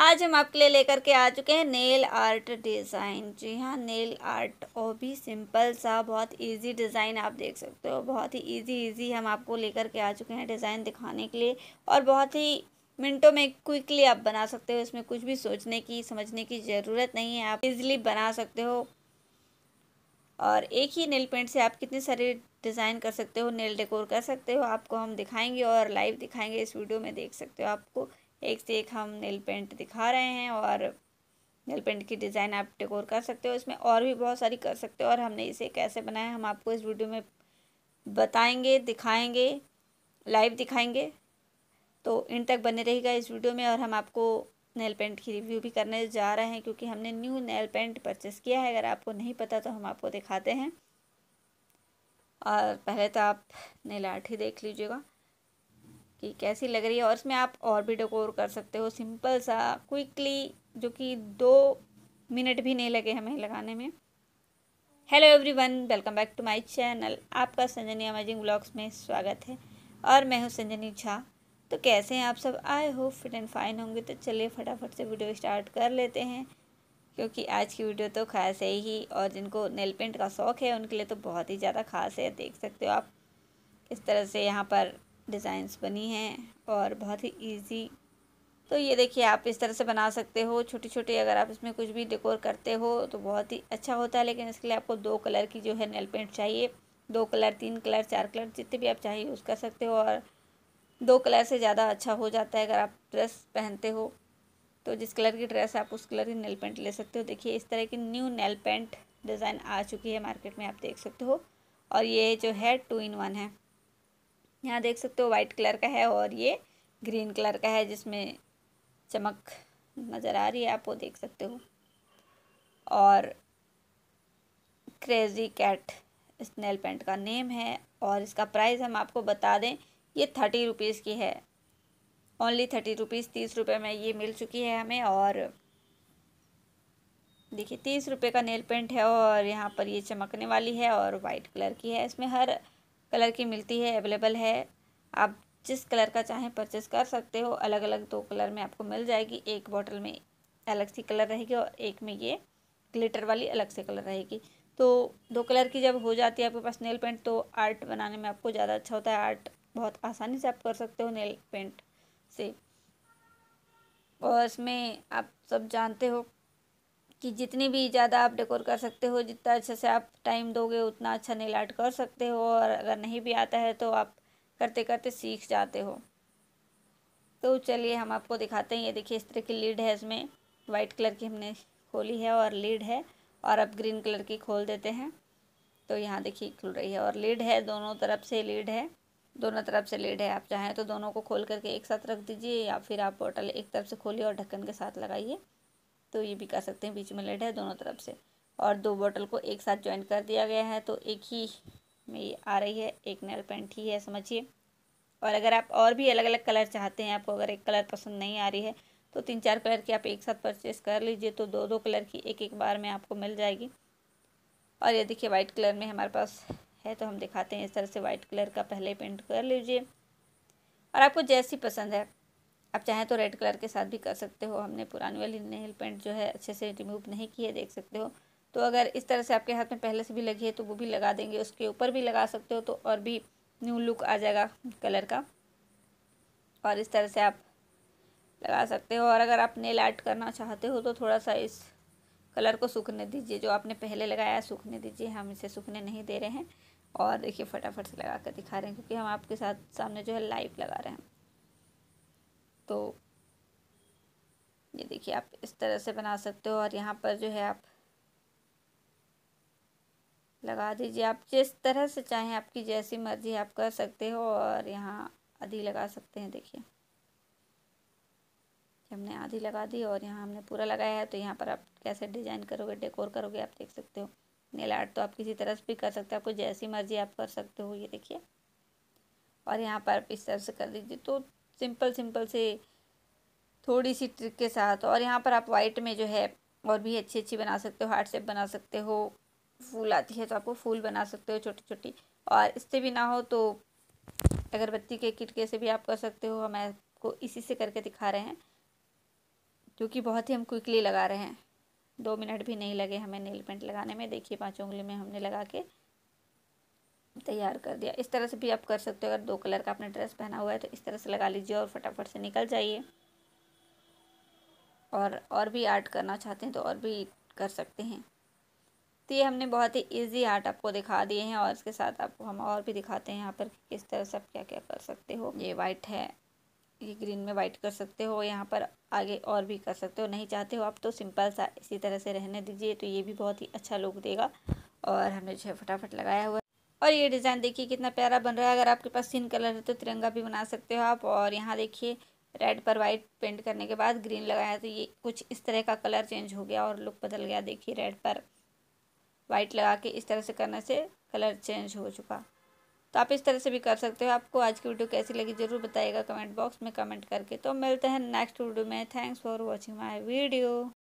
आज हम आपके लिए लेकर के आ चुके हैं नेल आर्ट डिज़ाइन जी हाँ नेल आर्ट और भी सिंपल सा बहुत इजी डिज़ाइन आप देख सकते हो बहुत ही इजी इजी हम आपको लेकर के आ चुके हैं डिज़ाइन दिखाने के लिए और बहुत ही मिनटों में क्विकली आप बना सकते हो इसमें कुछ भी सोचने की समझने की ज़रूरत नहीं है आप इजिली बना सकते हो और एक ही नेल पेंट से आप कितने सारे डिज़ाइन कर सकते हो नेल डेकोर कर सकते हो आपको हम दिखाएंगे और लाइव दिखाएंगे इस वीडियो में देख सकते हो आपको एक से एक हम नेल पेंट दिखा रहे हैं और नेल पेंट की डिज़ाइन आप डेकोर कर सकते हो इसमें और भी बहुत सारी कर सकते हो और हमने इसे कैसे बनाया हम आपको इस वीडियो में बताएंगे दिखाएंगे लाइव दिखाएंगे तो इन तक बने रहेगा इस वीडियो में और हम आपको नेल पेंट की रिव्यू भी करने जा रहे हैं क्योंकि हमने न्यू नेल पेंट परचेस किया है अगर आपको नहीं पता तो हम आपको दिखाते हैं और पहले तो आप नेल आर्ट ही देख लीजिएगा कि कैसी लग रही है और इसमें आप और भी डेकोर कर सकते हो सिंपल सा क्विकली जो कि दो मिनट भी नहीं लगे हमें लगाने में hello everyone welcome back to my channel आपका संजनी अमेजिंग ब्लॉग्स में स्वागत है और मैं हूँ संजनी झा तो कैसे हैं आप सब आए हो फिट एंड फाइन होंगे तो चलिए फटाफट से वीडियो स्टार्ट कर लेते हैं क्योंकि आज की वीडियो तो खास है ही और जिनको नेल पेंट का शौक़ है उनके लिए तो बहुत ही ज़्यादा खास है देख सकते हो आप इस तरह से यहाँ पर डिज़ाइंस बनी हैं और बहुत ही ईजी तो ये देखिए आप इस तरह से बना सकते हो छोटी छोटी अगर आप इसमें कुछ भी डेकोर करते हो तो बहुत ही अच्छा होता है लेकिन इसके लिए आपको दो कलर की जो है नेल पेंट चाहिए दो कलर तीन कलर चार कलर जितने भी आप चाहिए यूज़ कर सकते हो और दो कलर से ज़्यादा अच्छा हो जाता है अगर आप ड्रेस पहनते हो तो जिस कलर की ड्रेस आप उस कलर की नेल पेंट ले सकते हो देखिए इस तरह की न्यू नेल पेंट डिज़ाइन आ चुकी है मार्केट में आप देख सकते हो और ये जो है टू इन वन है यहाँ देख सकते हो वाइट कलर का है और ये ग्रीन कलर का है जिसमें चमक नज़र आ रही है आप वो देख सकते हो और क्रेज़ी कैट स्नेल पेंट का नेम है और इसका प्राइस हम आपको बता दें ये थर्टी रुपीज़ की है ओनली थर्टी रुपीज़ तीस रुपये में ये मिल चुकी है हमें और देखिए तीस रुपये का नेल पेंट है और यहाँ पर ये चमकने वाली है और वाइट कलर की है इसमें हर कलर की मिलती है अवेलेबल है आप जिस कलर का चाहें परचेस कर सकते हो अलग अलग दो कलर में आपको मिल जाएगी एक बॉटल में अलग सी कलर रहेगी और एक में ये ग्लिटर वाली अलग से कलर रहेगी तो दो कलर की जब हो जाती है आपके पास नेल पेंट तो आर्ट बनाने में आपको ज़्यादा अच्छा होता है आर्ट बहुत आसानी से आप कर सकते हो नेल पेंट से और इसमें आप सब जानते हो कि जितनी भी ज़्यादा आप डेकोर कर सकते हो जितना अच्छे से आप टाइम दोगे उतना अच्छा नेल आर्ट कर सकते हो और अगर नहीं भी आता है तो आप करते करते सीख जाते हो तो चलिए हम आपको दिखाते हैं ये देखिए इस तरह की लीड है इसमें वाइट कलर की हमने खोली है और लीड है और अब ग्रीन कलर की खोल देते हैं तो यहाँ देखिए खुल रही है और लीड है दोनों तरफ से लीड है दोनों तरफ से लीड है आप चाहें तो दोनों को खोल करके एक साथ रख दीजिए या फिर आप पोर्टल एक तरफ से खोलिए और ढक्कन के साथ लगाइए तो ये भी कर सकते हैं बीच में लेड है दोनों तरफ से और दो बॉटल को एक साथ ज्वाइन कर दिया गया है तो एक ही में ये आ रही है एक नेल पेंट ही है समझिए और अगर आप और भी अलग अलग कलर चाहते हैं आपको अगर एक कलर पसंद नहीं आ रही है तो तीन चार कलर की आप एक साथ परचेस कर लीजिए तो दो दो कलर की एक एक बार में आपको मिल जाएगी और ये देखिए वाइट कलर में हमारे पास है तो हम दिखाते हैं इस तरह से वाइट कलर का पहले पेंट कर लीजिए और आपको जैसी पसंद है आप चाहें तो रेड कलर के साथ भी कर सकते हो हमने पुरानी वाली नेल पेंट जो है अच्छे से रिमूव नहीं की है देख सकते हो तो अगर इस तरह से आपके हाथ में पहले से भी लगी है तो वो भी लगा देंगे उसके ऊपर भी लगा सकते हो तो और भी न्यू लुक आ जाएगा कलर का और इस तरह से आप लगा सकते हो और अगर आप नेल आर्ट करना चाहते हो तो थोड़ा सा इस कलर को सूखने दीजिए जो आपने पहले लगाया सूखने दीजिए हम इसे सूखने नहीं दे रहे हैं और देखिए फटाफट से लगा कर दिखा रहे हैं क्योंकि हम आपके साथ सामने जो है लाइव लगा रहे हैं तो ये देखिए आप इस तरह से बना सकते हो और यहाँ पर जो है आप लगा दीजिए आप जिस तरह से चाहें आपकी जैसी मर्जी आप कर सकते हो और यहाँ आधी लगा सकते हैं देखिए हमने आधी लगा दी और यहाँ हमने पूरा लगाया है तो यहाँ पर आप कैसे डिजाइन करोगे डेकोर करोगे आप देख सकते हो नेल आर्ट तो आप किसी तरह से भी कर सकते हो आपको जैसी मर्जी आप कर सकते हो ये देखिए और यहाँ पर आप इस तरह से कर दीजिए तो सिंपल सिंपल से थोड़ी सी ट्रिक के साथ और यहाँ पर आप वाइट में जो है और भी अच्छी अच्छी बना सकते हो हार्ट शेप बना सकते हो फूल आती है तो आपको फूल बना सकते हो छोटी छोटी और इससे भी ना हो तो अगरबत्ती के किटके से भी आप कर सकते हो हम आपको इसी से करके दिखा रहे हैं क्योंकि बहुत ही हम क्विकली लगा रहे हैं दो मिनट भी नहीं लगे हमें नेल पेंट लगाने में देखिए पाँच उंगली में हमने लगा के तैयार कर दिया इस तरह से भी आप कर सकते हो अगर दो कलर का आपने ड्रेस पहना हुआ है तो इस तरह से लगा लीजिए और फटाफट से निकल जाइए और और भी आर्ट करना चाहते हैं तो और भी कर सकते हैं तो ये हमने बहुत ही इजी आर्ट आपको दिखा दिए हैं और इसके साथ आपको हम और भी दिखाते हैं यहाँ पर किस तरह से आप क्या क्या कर सकते हो ये वाइट है ये ग्रीन में वाइट कर सकते हो यहाँ पर आगे और भी कर सकते हो नहीं चाहते हो आप तो सिंपल सा इसी तरह से रहने दीजिए तो ये भी बहुत ही अच्छा लुक देगा और हमने जो है फटाफट लगाया हुआ और ये डिज़ाइन देखिए कितना प्यारा बन रहा है अगर आपके पास तीन कलर है तो तिरंगा भी बना सकते हो आप और यहाँ देखिए रेड पर वाइट पेंट करने के बाद ग्रीन लगाया तो ये कुछ इस तरह का कलर चेंज हो गया और लुक बदल गया देखिए रेड पर वाइट लगा के इस तरह से करने से कलर चेंज हो चुका तो आप इस तरह से भी कर सकते हो आपको आज की वीडियो कैसी लगी ज़रूर बताइएगा कमेंट बॉक्स में कमेंट करके तो मिलते हैं नेक्स्ट वीडियो में thanks for watching my video